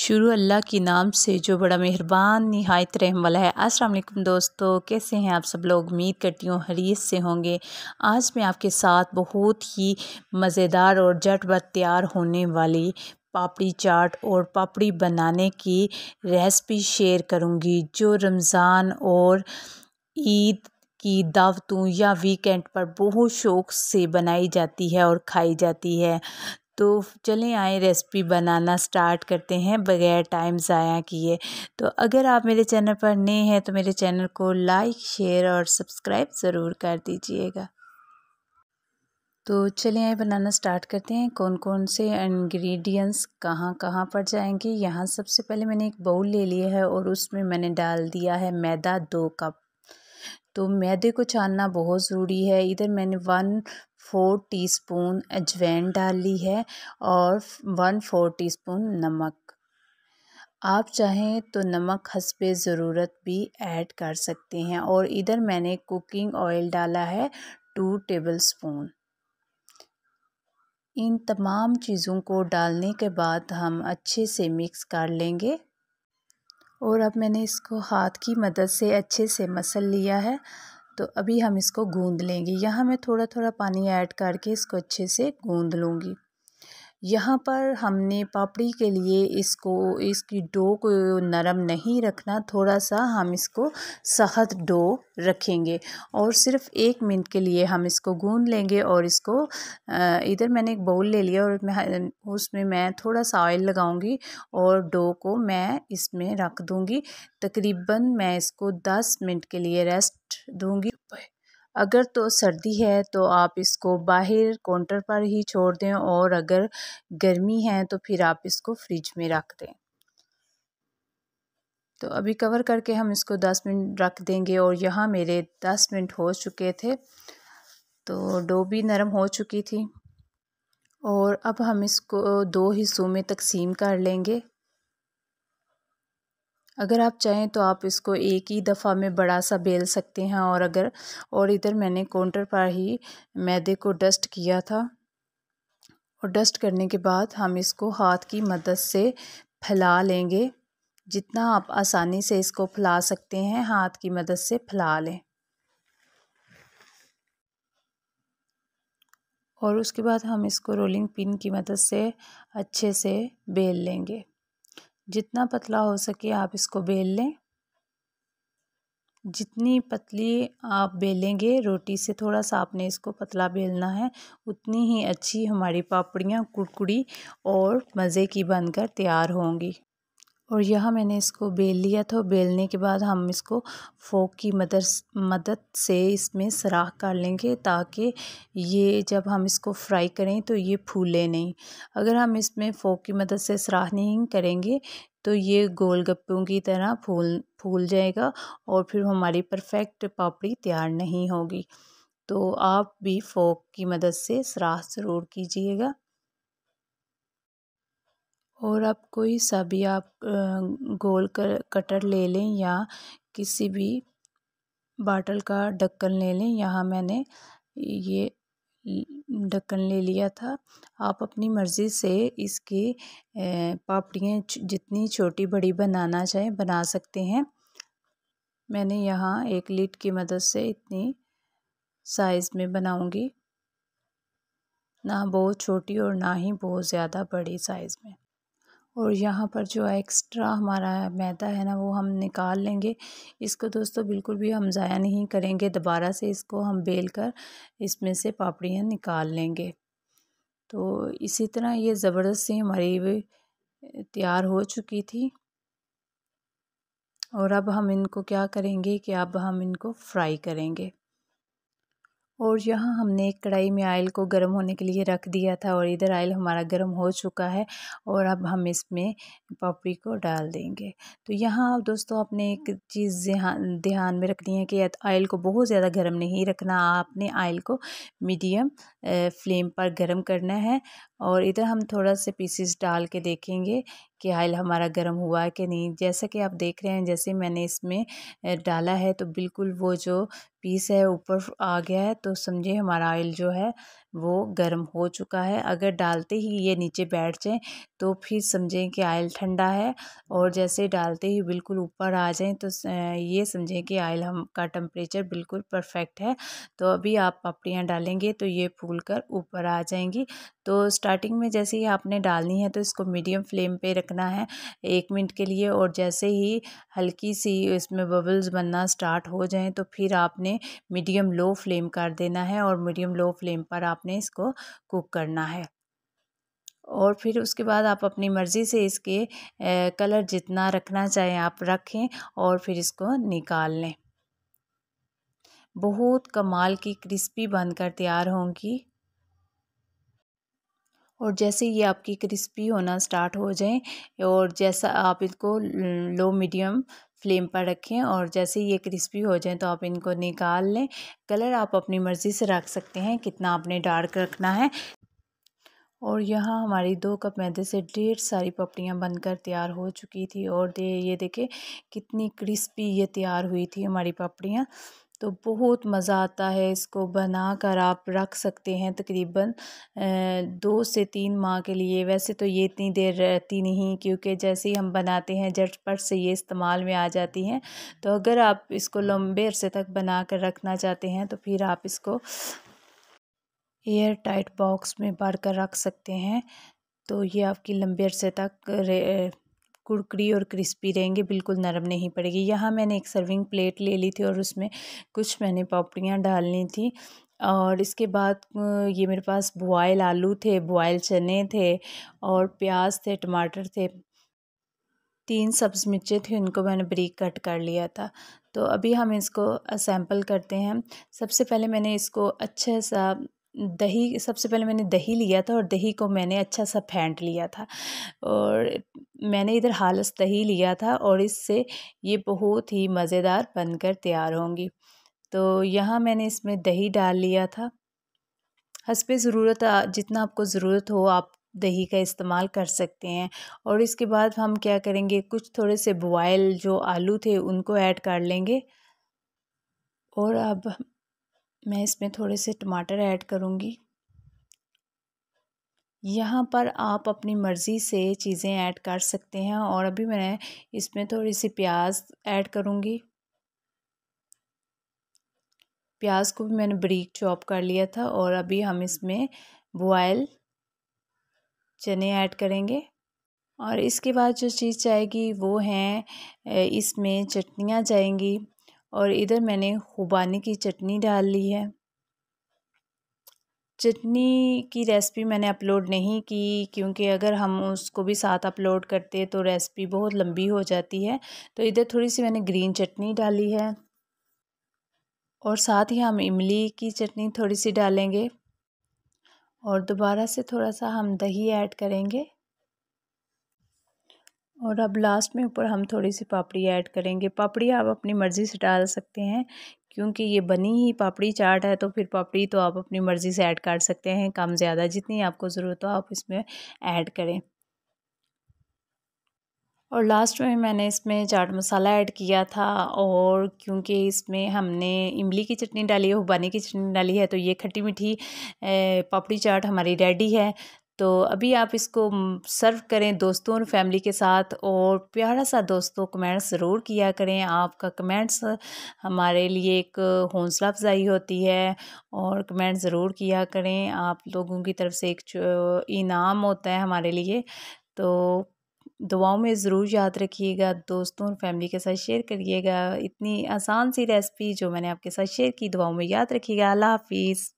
शुरू अल्लाह के नाम से जो बड़ा मेहरबान नहायत रहम वाला है अस्सलाम वालेकुम दोस्तों कैसे हैं आप सब लोग उम्मीद करती हूँ हरीत से होंगे आज मैं आपके साथ बहुत ही मज़ेदार और झटपट तैयार होने वाली पापड़ी चाट और पापड़ी बनाने की रेसिपी शेयर करूँगी जो रमज़ान और ईद की दावतों या वीकेंड पर बहुत शौक़ से बनाई जाती है और खाई जाती है तो चलें आए रेसिपी बनाना स्टार्ट करते हैं बगैर टाइम ज़ाया किए तो अगर आप मेरे चैनल पर नए हैं तो मेरे चैनल को लाइक शेयर और सब्सक्राइब ज़रूर कर दीजिएगा तो चलिए आए बनाना स्टार्ट करते हैं कौन कौन से इंग्रेडिएंट्स कहाँ कहाँ पर जाएंगे यहाँ सबसे पहले मैंने एक बाउल ले लिया है और उसमें मैंने डाल दिया है मैदा दो कप तो मैदे को छानना बहुत ज़रूरी है इधर मैंने वन फोर टीस्पून अजवैन डाल ली है और वन फोर टीस्पून नमक आप चाहें तो नमक हसब ज़रूरत भी ऐड कर सकते हैं और इधर मैंने कुकिंग ऑयल डाला है टू टेबल स्पून इन तमाम चीज़ों को डालने के बाद हम अच्छे से मिक्स कर लेंगे और अब मैंने इसको हाथ की मदद से अच्छे से मसल लिया है तो अभी हम इसको गूंद लेंगे यहाँ मैं थोड़ा थोड़ा पानी ऐड करके इसको अच्छे से गूँध लूँगी यहाँ पर हमने पापड़ी के लिए इसको इसकी डो को नरम नहीं रखना थोड़ा सा हम इसको सख्त डो रखेंगे और सिर्फ एक मिनट के लिए हम इसको गून लेंगे और इसको इधर मैंने एक बाउल ले लिया और मैं उसमें मैं थोड़ा सा ऑयल लगाऊंगी और डो को मैं इसमें रख दूंगी तकरीबन मैं इसको दस मिनट के लिए रेस्ट दूँगी अगर तो सर्दी है तो आप इसको बाहर काउंटर पर ही छोड़ दें और अगर गर्मी है तो फिर आप इसको फ्रिज में रख दें तो अभी कवर करके हम इसको दस मिनट रख देंगे और यहाँ मेरे दस मिनट हो चुके थे तो डो भी नरम हो चुकी थी और अब हम इसको दो हिस्सों में तकसीम कर लेंगे अगर आप चाहें तो आप इसको एक ही दफ़ा में बड़ा सा बेल सकते हैं और अगर और इधर मैंने काउंटर पर ही मैदे को डस्ट किया था और डस्ट करने के बाद हम इसको हाथ की मदद से फैला लेंगे जितना आप आसानी से इसको फैला सकते हैं हाथ की मदद से फैला लें और उसके बाद हम इसको रोलिंग पिन की मदद से अच्छे से बेल लेंगे जितना पतला हो सके आप इसको बेल लें जितनी पतली आप बेलेंगे रोटी से थोड़ा सा आपने इसको पतला बेलना है उतनी ही अच्छी हमारी पापड़ियाँ कुड़कुड़ी और मज़े की बनकर तैयार होंगी और यह मैंने इसको बेल लिया था बेलने के बाद हम इसको फोक की मदद मदद से इसमें सराख कर लेंगे ताकि ये जब हम इसको फ्राई करें तो ये फूले नहीं अगर हम इसमें फोक की मदद से सराख नहीं करेंगे तो ये गोल गप्पों की तरह फूल फूल जाएगा और फिर हमारी परफेक्ट पापड़ी तैयार नहीं होगी तो आप भी फोक की मदद से सराख ज़रूर कीजिएगा और आप कोई सा भी आप गोल कटर ले लें या किसी भी बाटल का ढक्कन ले लें यहाँ मैंने ये ढक्कन ले लिया था आप अपनी मर्ज़ी से इसकी पापड़ियाँ जितनी छोटी बड़ी बनाना चाहें बना सकते हैं मैंने यहाँ एक लीड की मदद से इतनी साइज़ में बनाऊंगी ना बहुत छोटी और ना ही बहुत ज़्यादा बड़ी साइज़ में और यहाँ पर जो एक्स्ट्रा हमारा मैदा है ना वो हम निकाल लेंगे इसको दोस्तों बिल्कुल भी हम ज़ाया नहीं करेंगे दोबारा से इसको हम बेल कर इसमें से पापड़ियाँ निकाल लेंगे तो इसी तरह ये ज़बरदस्त सी हमारी तैयार हो चुकी थी और अब हम इनको क्या करेंगे कि अब हम इनको फ्राई करेंगे और यहाँ हमने एक कढ़ाई में आयल को गर्म होने के लिए रख दिया था और इधर आयल हमारा गर्म हो चुका है और अब हम इसमें पापड़ी को डाल देंगे तो यहाँ आप दोस्तों आपने एक चीज़ ध्यान में रखनी है कि आयल को बहुत ज़्यादा गर्म नहीं रखना आपने आयल को मीडियम फ्लेम पर गर्म करना है और इधर हम थोड़ा से पीसीस डाल के देखेंगे कि आयल हमारा गर्म हुआ है कि नहीं जैसा कि आप देख रहे हैं जैसे मैंने इसमें डाला है तो बिल्कुल वो जो पीस है ऊपर आ गया है तो समझे हमारा ऑयल जो है वो गर्म हो चुका है अगर डालते ही ये नीचे बैठ जाए तो फिर समझें कि आयल ठंडा है और जैसे डालते ही बिल्कुल ऊपर आ जाएँ तो ये समझें कि आयल हम का टेम्परेचर बिल्कुल परफेक्ट है तो अभी आप पापड़ियाँ डालेंगे तो ये फूल कर ऊपर आ जाएंगी तो स्टार्टिंग में जैसे ही आपने डालनी है तो इसको मीडियम फ्लेम पे रखना है एक मिनट के लिए और जैसे ही हल्की सी इसमें बबल्स बनना स्टार्ट हो जाएँ तो फिर आपने मीडियम लो फ्लेम कर देना है और मीडियम लो फ्लेम पर आप आपने इसको कुक करना है और फिर उसके बाद आप अपनी मर्ज़ी से इसके कलर जितना रखना चाहें आप रखें और फिर इसको निकाल लें बहुत कमाल की क्रिस्पी बनकर तैयार होंगी और जैसे ये आपकी क्रिस्पी होना स्टार्ट हो जाए और जैसा आप इसको लो मीडियम फ्लेम पर रखें और जैसे ये क्रिस्पी हो जाए तो आप इनको निकाल लें कलर आप अपनी मर्ज़ी से रख सकते हैं कितना आपने डार्क रखना है और यहाँ हमारी दो कप मैदे से ढेर सारी पपड़ियाँ बनकर तैयार हो चुकी थी और दे ये देखे कितनी क्रिस्पी ये तैयार हुई थी हमारी पपड़ियाँ तो बहुत मज़ा आता है इसको बना कर आप रख सकते हैं तकरीबन दो से तीन माह के लिए वैसे तो ये इतनी देर रहती नहीं क्योंकि जैसे ही हम बनाते हैं झटपट से ये इस्तेमाल में आ जाती हैं तो अगर आप इसको लंबे अरसे तक बना कर रखना चाहते हैं तो फिर आप इसको एयर टाइट बॉक्स में भर कर रख सकते हैं तो ये आपकी लंबे अरसे तक कुड़कड़ी और क्रिस्पी रहेंगे बिल्कुल नरम नहीं पड़ेगी यहाँ मैंने एक सर्विंग प्लेट ले ली थी और उसमें कुछ मैंने पापड़ियाँ डालनी थी और इसके बाद ये मेरे पास बॉयल आलू थे बॉयल चने थे और प्याज थे टमाटर थे तीन सब्ज मिर्चें थी उनको मैंने ब्रीक कट कर लिया था तो अभी हम इसको असैम्पल करते हैं सबसे पहले मैंने इसको अच्छे सा दही सबसे पहले मैंने दही लिया था और दही को मैंने अच्छा सा फेंट लिया था और मैंने इधर हालस दही लिया था और इससे ये बहुत ही मज़ेदार बनकर तैयार होंगी तो यहाँ मैंने इसमें दही डाल लिया था पे ज़रूरत जितना आपको ज़रूरत हो आप दही का इस्तेमाल कर सकते हैं और इसके बाद हम क्या करेंगे कुछ थोड़े से बॉयल जो आलू थे उनको ऐड कर लेंगे और अब मैं इसमें थोड़े से टमाटर ऐड करूँगी यहाँ पर आप अपनी मर्ज़ी से चीज़ें ऐड कर सकते हैं और अभी मैं इसमें थोड़ी सी प्याज ऐड करूँगी प्याज को भी मैंने बरीक चॉप कर लिया था और अभी हम इसमें बॉयल चने ऐड करेंगे और इसके बाद जो चीज़ जाएगी वो हैं इसमें चटनियाँ जाएंगी और इधर मैंने खुबानी की चटनी डाल ली है चटनी की रेसिपी मैंने अपलोड नहीं की क्योंकि अगर हम उसको भी साथ अपलोड करते तो रेसिपी बहुत लंबी हो जाती है तो इधर थोड़ी सी मैंने ग्रीन चटनी डाली है और साथ ही हम इमली की चटनी थोड़ी सी डालेंगे और दोबारा से थोड़ा सा हम दही ऐड करेंगे और अब लास्ट में ऊपर हम थोड़ी सी पापड़ी ऐड करेंगे पापड़ी आप अपनी मर्ज़ी से डाल सकते हैं क्योंकि ये बनी ही पापड़ी चाट है तो फिर पापड़ी तो आप अपनी मर्ज़ी से ऐड कर सकते हैं कम ज़्यादा जितनी आपको ज़रूरत हो आप इसमें ऐड करें और लास्ट में मैंने इसमें चाट मसाला ऐड किया था और क्योंकि इसमें हमने इमली की चटनी डाली है हुबानी की चटनी डाली है तो ये खट्टी मीठी पापड़ी चाट हमारी रेडी है तो अभी आप इसको सर्व करें दोस्तों और फैमिली के साथ और प्यारा सा दोस्तों कमेंट्स ज़रूर किया करें आपका कमेंट्स हमारे लिए एक हौसला अफजाई होती है और कमेंट ज़रूर किया करें आप लोगों की तरफ से एक इनाम होता है हमारे लिए तो दुआओं में ज़रूर याद रखिएगा दोस्तों और फैमिली के साथ शेयर करिएगा इतनी आसान सी रेसिपी जो मैंने आपके साथ शेयर की दुआओं में याद रखिएगा अल्लाह हाफिज़